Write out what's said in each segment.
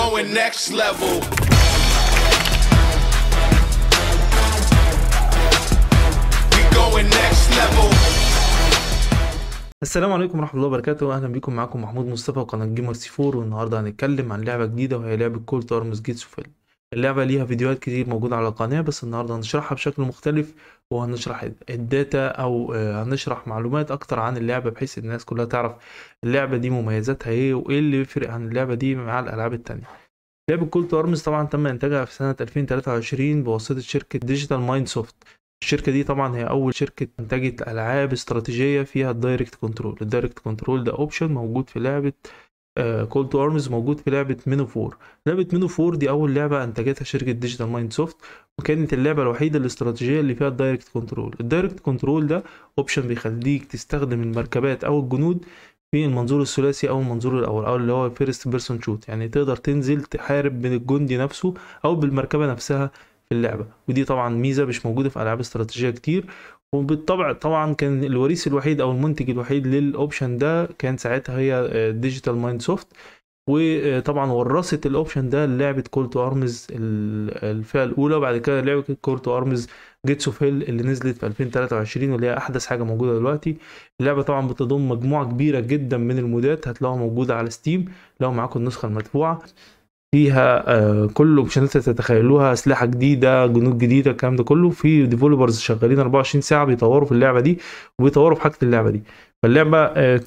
going next level. We going next level. السلام عليكم ورحمة الله وبركاته أهلا بيكم معاكم محمود مصطفى وقناة جيمر سي 4 والنهاردة هنتكلم عن لعبة جديدة وهي لعبة كولت ارمز جيتس وفيلم اللعبة ليها فيديوهات كتير موجودة على القناة بس النهاردة هنشرحها بشكل مختلف وهنشرح الداتا أو آه، هنشرح معلومات أكتر عن اللعبة بحيث الناس كلها تعرف اللعبة دي مميزاتها إيه وإيه اللي بيفرق عن اللعبة دي مع الألعاب التانية. لعبة كولت أرمز طبعا تم إنتاجها في سنة 2023 بواسطة شركة ديجيتال مايند سوفت الشركة دي طبعا هي أول شركة أنتجت ألعاب استراتيجية فيها الدايركت كنترول، الدايركت كنترول ده أوبشن موجود في لعبة كولد آه، ارمز موجود في لعبه مينو فور لعبه مينو فور دي اول لعبه انتجتها شركه ديجيتال مايند سوفت وكانت اللعبه الوحيده الاستراتيجيه اللي فيها الدايركت كنترول الدايركت كنترول ده اوبشن بيخليك تستخدم المركبات او الجنود في المنظور الثلاثي او المنظور الاول او اللي هو فيرست بيرسون شوت يعني تقدر تنزل تحارب من الجندي نفسه او بالمركبه نفسها في اللعبه ودي طبعا ميزه مش موجوده في العاب استراتيجيه كتير وبالطبع طبعا كان الوريث الوحيد او المنتج الوحيد للاوبشن ده كان ساعتها هي ديجيتال مايند سوفت وطبعا ورثت الاوبشن ده للعبه كول تو ارمز الفئه الاولى وبعد كده لعبه كول تو ارمز جيتس اوف هيل اللي نزلت في 2023 واللي هي احدث حاجه موجوده دلوقتي اللعبه طبعا بتضم مجموعه كبيره جدا من المودات هتلاقوها موجوده على ستيم لو معاكم النسخه المدفوعه فيها آه، كله مش انت تتخيلوها اسلحه جديده جنود جديده الكلام ده كله في ديفلوبرز شغالين 24 ساعه بيطوروا في اللعبه دي وبيطوروا في حاجه اللعبه دي فاللعبه آه،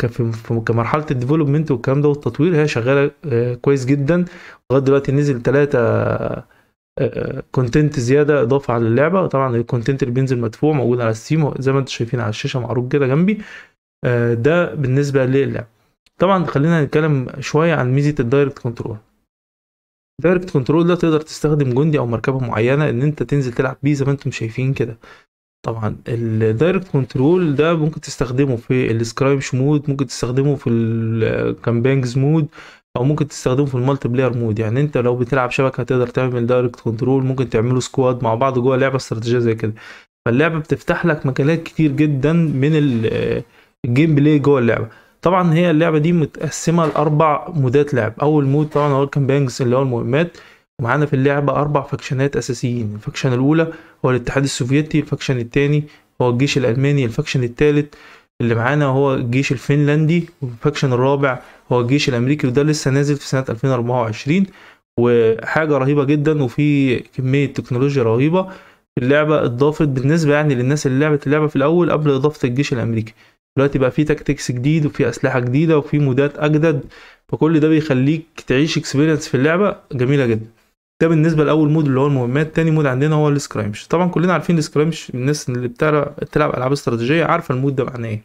كمرحله الديفلوبمنت والكلام ده والتطوير هي شغاله آه، كويس جدا لغايه دلوقتي نزل ثلاثه كونتنت زياده اضافه على اللعبه طبعا الكونتنت اللي بينزل مدفوع موجود على ستيم زي ما انتم شايفين على الشاشه معروض كده جنبي ده بالنسبه للعبه طبعا خلينا نتكلم شويه عن ميزه الدايركت كنترول دايركت كنترول ده تقدر تستخدم جندي او مركبه معينه ان انت تنزل تلعب بيه زي ما انتم شايفين كده طبعا الدايركت كنترول ده ممكن تستخدمه في السكرايبش مود ممكن تستخدمه في الكامبينجز مود او ممكن تستخدمه في المالتي بلاير مود يعني انت لو بتلعب شبكه تقدر تعمل دايركت كنترول ممكن تعملوا سكواد مع بعض جوه لعبه استراتيجيه زي كده فاللعبه بتفتح لك مجالات كتير جدا من الجيم بلاي جوه اللعبه طبعا هي اللعبه دي متقسمه لاربع مودات لعب اول مود طبعا هو الكامبينجز اللي هو المهمات ومعانا في اللعبه اربع فاكشنات اساسيين الفاكشن الاولى هو الاتحاد السوفيتي الفاكشن الثاني هو الجيش الالماني الفاكشن الثالث اللي معانا هو الجيش الفنلندي والفاكشن الرابع هو الجيش الامريكي وده لسه نازل في سنه 2024 وحاجه رهيبه جدا وفي كميه تكنولوجيا رهيبه اللعبه اضافت بالنسبه يعني للناس اللي لعبت اللعبه في الاول قبل اضافه الجيش الامريكي دلوقتي بقى في تكتكس جديد وفي اسلحه جديده وفي مودات اجدد فكل ده بيخليك تعيش اكسبيرينس في اللعبه جميله جدا ده بالنسبه لاول مود اللي هو المهمات تاني مود عندنا هو السكرامش طبعا كلنا عارفين السكرامش الناس اللي بتلعب العاب استراتيجيه عارفه المود ده معناه ايه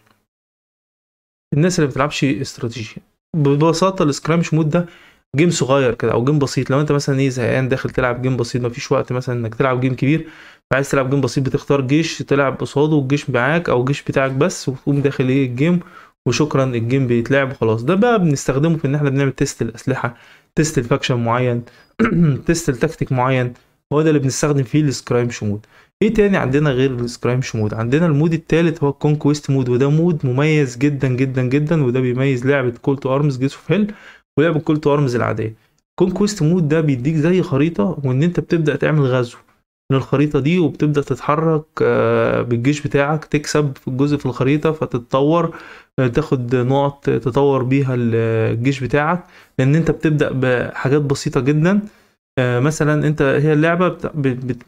الناس اللي بتلعبش استراتيجي ببساطه السكرامش مود ده جيم صغير كده او جيم بسيط لو انت مثلا ايه زهقان داخل تلعب جيم بسيط مفيش وقت مثلا انك تلعب جيم كبير فعايز تلعب جيم بسيط بتختار جيش تلعب قصاده والجيش معاك او الجيش بتاعك بس وتقوم داخل ايه الجيم وشكرا الجيم بيتلعب وخلاص ده بقى بنستخدمه في ان احنا بنعمل تيست الاسلحه تيست الفاكشن معين تيست التكتيك معين هو ده اللي بنستخدم فيه السكرايم مود ايه تاني عندنا غير السكرايم مود عندنا المود التالت هو الكونكويست مود وده مود مميز جدا جدا جدا وده بيميز لعبه كول تو ارمز جيس اوف هيل ولعب الكول تو ارمز العاديه كونكويست مود ده بيديك زي خريطه وان انت بتبدا تعمل غزو من الخريطه دي وبتبدا تتحرك آه، بالجيش بتاعك تكسب في الجزء في الخريطه فتتطور آه، تاخد نقط تطور بيها الجيش بتاعك لان انت بتبدا بحاجات بسيطه جدا آه، مثلا انت هي اللعبه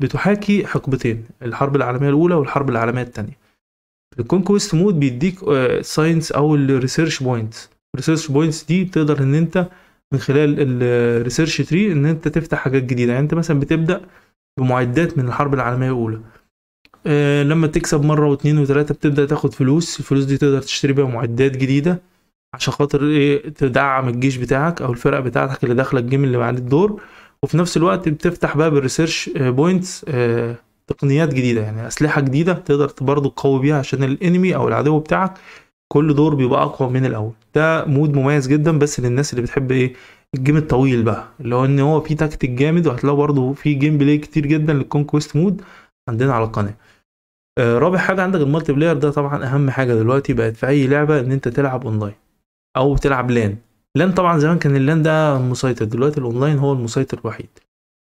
بتحاكي حقبتين الحرب العالميه الاولى والحرب العالميه الثانيه الكونكويست مود بيديك ساينس او الريسيرش بوينتس ريسيرش بوينتس دي بتقدر ان انت من خلال الريسيرش تري ان انت تفتح حاجات جديده يعني انت مثلا بتبدا بمعدات من الحرب العالميه الاولى آه لما تكسب مره واتنين وتلاته بتبدا تاخد فلوس الفلوس دي تقدر تشتري بيها معدات جديده عشان خاطر ايه تدعم الجيش بتاعك او الفرقه بتاعتك اللي داخله الجيم اللي بعد الدور وفي نفس الوقت بتفتح بقى بالريسيرش بوينتس آه،, آه تقنيات جديده يعني اسلحه جديده تقدر برضه تقوي بيها عشان الانمي او العدو بتاعك كل دور بيبقى اقوى من الاول ده مود مميز جدا بس للناس اللي بتحب ايه الجيم الطويل بقى اللي هو ان هو فيه تكتيك جامد وهتلاقوا برضه في جيم بلاي كتير جدا للكونكويست مود عندنا على القناه آه رابع حاجه عندك المالتي بلاير ده طبعا اهم حاجه دلوقتي بقت في اي لعبه ان انت تلعب اونلاين او تلعب لان لان طبعا زمان كان اللان ده مسيطر دلوقتي الاونلاين هو المسيطر الوحيد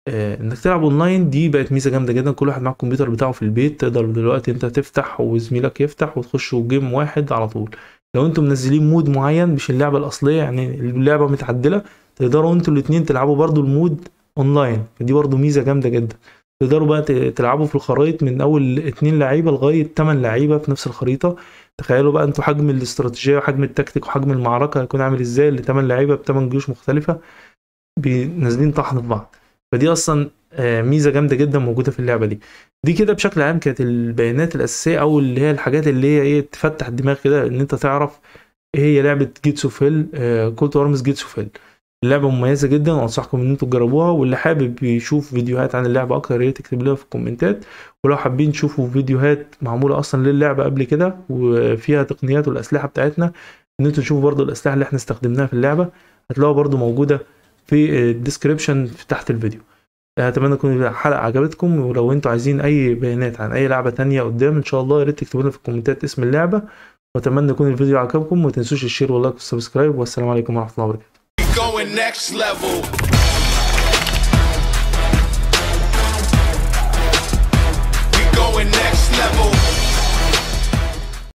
آه، انك تلعب اونلاين دي بقت ميزه جامده جدا كل واحد معاه الكمبيوتر بتاعه في البيت تقدر دلوقتي انت تفتح وزميلك يفتح وتخشوا جيم واحد على طول لو انتم منزلين مود معين مش اللعبه الاصليه يعني اللعبه متعدله تقدروا انتوا الاثنين تلعبوا برضو المود اونلاين دي برضو ميزه جامده جدا تقدروا بقى تلعبوا في الخرائط من اول اتنين لعيبه لغايه تمن لعيبه في نفس الخريطه تخيلوا بقى انتوا حجم الاستراتيجيه وحجم التكتيك وحجم المعركه هيكون عامل ازاي لتمن لعيبه بتمن جيوش مختلفه بنازلين طحن في بعض فدي اصلا آه، ميزه جامده جدا موجوده في اللعبه دي دي كده بشكل عام كانت البيانات الاساسيه او اللي هي الحاجات اللي هي ايه تفتح الدماغ كده ان انت تعرف ايه هي لعبه جيتس اوف هيل كولت جيتس اوف هيل اللعبه مميزه جدا وانصحكم ان انتم تجربوها واللي حابب يشوف فيديوهات عن اللعبه اكتر يا ريت تكتب لنا في الكومنتات ولو حابين تشوفوا فيديوهات معموله اصلا للعبه قبل كده وفيها تقنيات والاسلحه بتاعتنا ان انتم تشوفوا برضو الاسلحه اللي احنا استخدمناها في اللعبه هتلاقوها برضو موجوده في الديسكريبشن تحت الفيديو اتمنى تكون الحلقه عجبتكم ولو انتوا عايزين اي بيانات عن اي لعبه تانية قدام ان شاء الله يا ريت تكتبوا لنا في الكومنتات اسم اللعبه واتمنى يكون الفيديو عجبكم وما تنسوش الشير واللايك والسبسكرايب والسلام عليكم ورحمه الله وبركاته next level